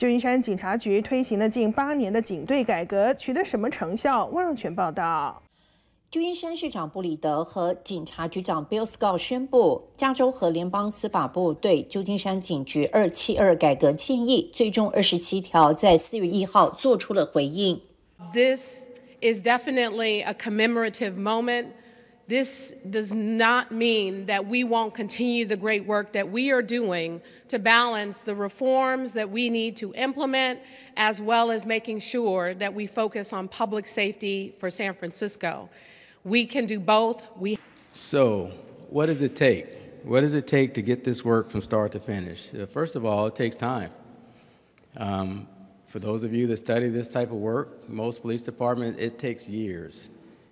旧金山警察局推行了近八年的警队改革取得什么成效？汪荣全报道。旧金山市长布里德和警察局长 Bill Scott 宣布，加州和联邦司法部对旧金山警局二七二改革建议最终二十七条在四月一号做出了回应。This is definitely a commemorative moment. This does not mean that we won't continue the great work that we are doing to balance the reforms that we need to implement, as well as making sure that we focus on public safety for San Francisco. We can do both. We so, what does it take? What does it take to get this work from start to finish? Uh, first of all, it takes time. Um, for those of you that study this type of work, most police departments, it takes years.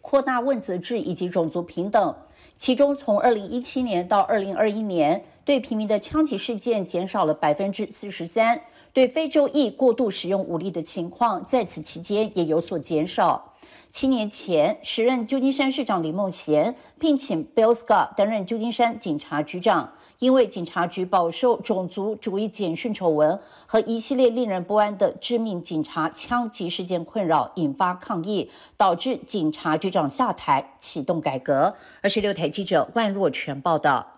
扩大问责制以及种族平等，其中从2017年到2021年，对平民的枪击事件减少了百分之四十三，对非洲裔过度使用武力的情况在此期间也有所减少。七年前，时任旧金山市长李孟贤聘请 Bill 贝 s 斯 a 担任旧金山警察局长，因为警察局饱受种族主义简讯丑闻和一系列令人不安的致命警察枪击事件困扰，引发抗议，导致警察局。长下台启动改革。二十六台记者万若全报道。